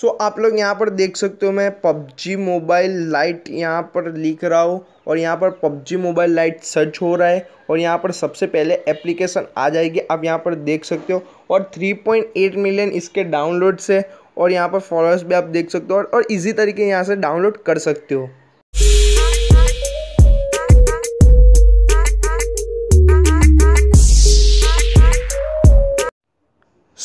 सो so, आप लोग यहाँ पर देख सकते हो मैं पबजी मोबाइल लाइट यहाँ पर लिख रहा हूँ और यहाँ पर पबजी मोबाइल लाइट सर्च हो रहा है और यहाँ पर सबसे पहले एप्लीकेशन आ जाएगी आप यहाँ पर देख सकते हो और 3.8 मिलियन इसके डाउनलोड्स है और यहाँ पर फॉलोअर्स भी आप देख सकते हो और, और इजी तरीके यहाँ से डाउनलोड कर सकते हो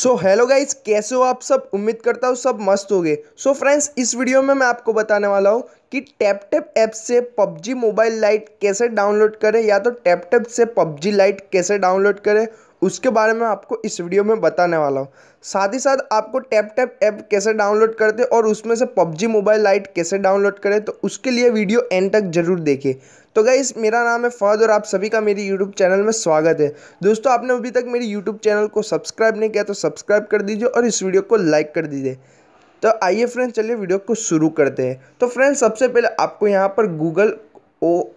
सो हेलो गाइज कैसे हो आप सब उम्मीद करता हूँ सब मस्त हो गए सो फ्रेंड्स इस वीडियो में मैं आपको बताने वाला हूँ कि टैप टैप ऐप से पबजी मोबाइल लाइट कैसे डाउनलोड करें या तो टैप टैप से पबजी लाइट कैसे डाउनलोड करें उसके बारे में आपको इस वीडियो में बताने वाला हूँ साथ ही साथ आपको टैप टैप ऐप कैसे डाउनलोड करते और उसमें से पबजी मोबाइल लाइट कैसे डाउनलोड करें तो उसके लिए वीडियो एंड तक जरूर देखें तो गाइस मेरा नाम है फौज और आप सभी का मेरी यूट्यूब चैनल में स्वागत है दोस्तों आपने अभी तक मेरी यूट्यूब चैनल को सब्सक्राइब नहीं किया तो सब्सक्राइब कर दीजिए और इस वीडियो को लाइक कर दीजिए तो आइए फ्रेंड्स चलिए वीडियो को शुरू करते हैं तो फ्रेंड्स सबसे पहले आपको यहाँ पर गूगल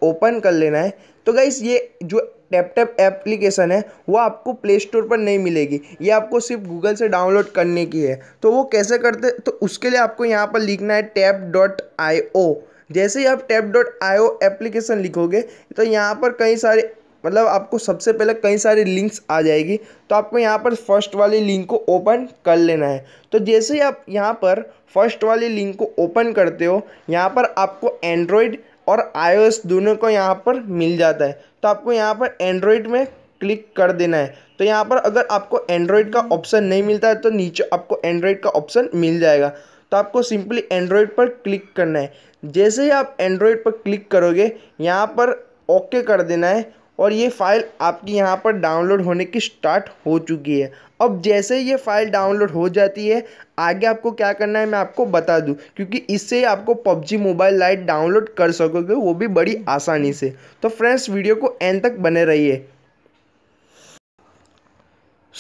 ओपन कर लेना है तो गाइस ये जो टैप टैप एप्लीकेशन है वो आपको प्ले स्टोर पर नहीं मिलेगी ये आपको सिर्फ गूगल से डाउनलोड करने की है तो वो कैसे करते तो उसके लिए आपको यहाँ पर लिखना है टैप डॉट आई ओ जैसे ही आप टैप डॉट आयो एप्लीकेशन लिखोगे तो यहाँ पर कई सारे मतलब आपको सबसे पहले कई सारे लिंक्स आ जाएगी तो आपको यहाँ पर फर्स्ट वाली लिंक को ओपन कर लेना है तो जैसे ही आप यहाँ पर फर्स्ट वाली लिंक को ओपन करते हो यहाँ पर आपको एंड्रॉयड और आई दोनों को यहाँ पर मिल जाता है तो आपको यहाँ पर एंड्रॉयड में क्लिक कर देना है तो यहाँ पर अगर आपको एंड्रॉयड का ऑप्शन नहीं मिलता है तो नीचे आपको एंड्रॉयड का ऑप्शन मिल जाएगा तो आपको सिंपली एंड्रॉयड पर क्लिक करना है जैसे ही आप एंड्रॉयड पर क्लिक करोगे यहाँ पर ओके कर देना है और ये फ़ाइल आपकी यहाँ पर डाउनलोड होने की स्टार्ट हो चुकी है अब जैसे ही ये फ़ाइल डाउनलोड हो जाती है आगे आपको क्या करना है मैं आपको बता दूँ क्योंकि इससे आपको पबजी मोबाइल लाइट डाउनलोड कर सकोगे वो भी बड़ी आसानी से तो फ्रेंड्स वीडियो को एंड तक बने रहिए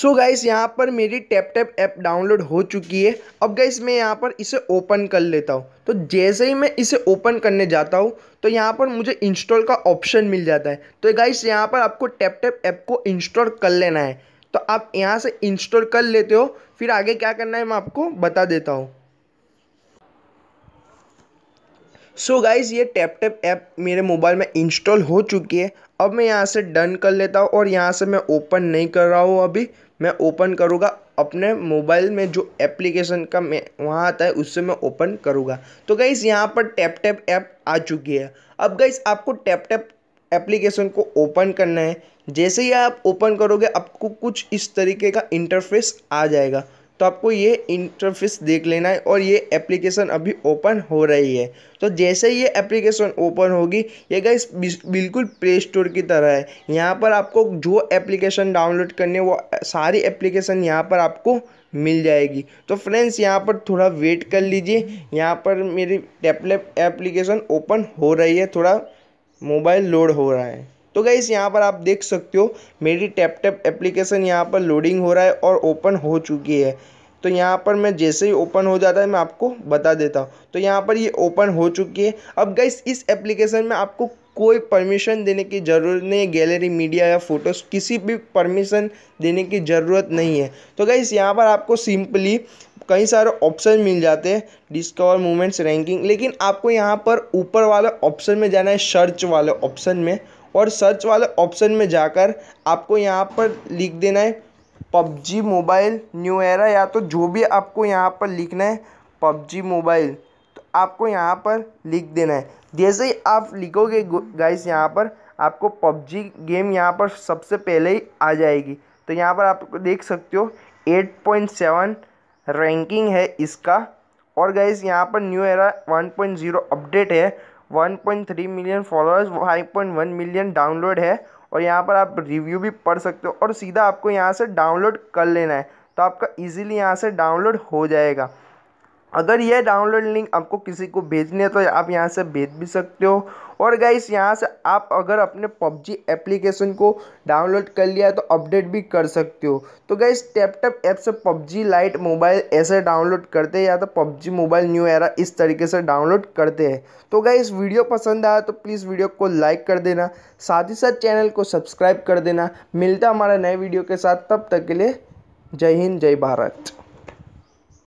सो गाइस यहाँ पर मेरी टैप टैप ऐप डाउनलोड हो चुकी है अब गाइस मैं यहाँ पर इसे ओपन कर लेता हूँ तो जैसे ही मैं इसे ओपन करने जाता हूँ तो यहाँ पर मुझे इंस्टॉल का ऑप्शन मिल जाता है तो गाइस यहाँ पर आपको टैप टैप ऐप को इंस्टॉल कर लेना है तो आप यहाँ से इंस्टॉल कर लेते हो फिर आगे क्या करना है मैं आपको बता देता हूँ सो so गाइज़ ये टैप टैप ऐप मेरे मोबाइल में इंस्टॉल हो चुकी है अब मैं यहाँ से डन कर लेता हूँ और यहाँ से मैं ओपन नहीं कर रहा हूँ अभी मैं ओपन करूँगा अपने मोबाइल में जो एप्लीकेशन का मैं वहाँ आता है उससे मैं ओपन करूँगा तो गाइज़ यहाँ पर टैप टैप ऐप आ चुकी है अब गाइज़ आपको टैप टैप एप्लीकेशन को ओपन करना है जैसे ही आप ओपन करोगे आपको कुछ इस तरीके का इंटरफेस आ जाएगा तो आपको ये इंटरफेस देख लेना है और ये एप्लीकेशन अभी ओपन हो रही है तो जैसे ये एप्लीकेशन ओपन होगी ये गाइस बिल्कुल प्ले स्टोर की तरह है यहाँ पर आपको जो एप्लीकेशन डाउनलोड करनी है वो सारी एप्लीकेशन यहाँ पर आपको मिल जाएगी तो फ्रेंड्स यहाँ पर थोड़ा वेट कर लीजिए यहाँ पर मेरी टैबलेट एप्लीकेशन ओपन हो रही है थोड़ा मोबाइल लोड हो रहा है तो गाइज़ यहाँ पर आप देख सकते हो मेरी टैप टैप एप्लीकेशन यहाँ पर लोडिंग हो रहा है और ओपन हो चुकी है तो यहाँ पर मैं जैसे ही ओपन हो जाता है मैं आपको बता देता हूँ तो यहाँ पर ये ओपन हो चुकी है अब गाइस इस एप्लीकेशन में आपको कोई परमिशन देने की ज़रूरत नहीं है गैलरी मीडिया या फ़ोटोज़ किसी भी परमिशन देने की ज़रूरत नहीं है तो गाइज़ यहाँ पर आपको सिंपली कई सारे ऑप्शन मिल जाते हैं डिस्कवर मूवमेंट्स रैंकिंग लेकिन आपको यहाँ पर ऊपर वाले ऑप्शन में जाना है सर्च वाले ऑप्शन में और सर्च वाले ऑप्शन में जाकर आपको यहाँ पर लिख देना है पबजी मोबाइल न्यू एरा या तो जो भी आपको यहाँ पर लिखना है पबजी मोबाइल तो आपको यहाँ पर लिख देना है जैसे ही आप लिखोगे गाइस यहाँ पर आपको पबजी गेम यहाँ पर सबसे पहले ही आ जाएगी तो यहाँ पर आप देख सकते हो 8.7 रैंकिंग है इसका और गाइस यहाँ पर न्यू एरा 1.0 अपडेट है 1.3 मिलियन फॉलोअर्स 5.1 मिलियन डाउनलोड है और यहाँ पर आप रिव्यू भी पढ़ सकते हो और सीधा आपको यहाँ से डाउनलोड कर लेना है तो आपका इजीली यहाँ से डाउनलोड हो जाएगा अगर यह डाउनलोड लिंक आपको किसी को भेजनी है तो आप यहाँ से भेज भी सकते हो और गाइस यहाँ से आप अगर अपने पबजी एप्लीकेशन को डाउनलोड कर लिया है तो अपडेट भी कर सकते हो तो गाइस टैपटप ऐप से पबजी लाइट मोबाइल ऐसे डाउनलोड करते हैं या तो पबजी मोबाइल न्यू एरा इस तरीके से डाउनलोड करते हैं तो गाइस वीडियो पसंद आया तो प्लीज़ वीडियो को लाइक कर देना साथ ही साथ चैनल को सब्सक्राइब कर देना मिलता हमारा नए वीडियो के साथ तब तक के लिए जय हिंद जय भारत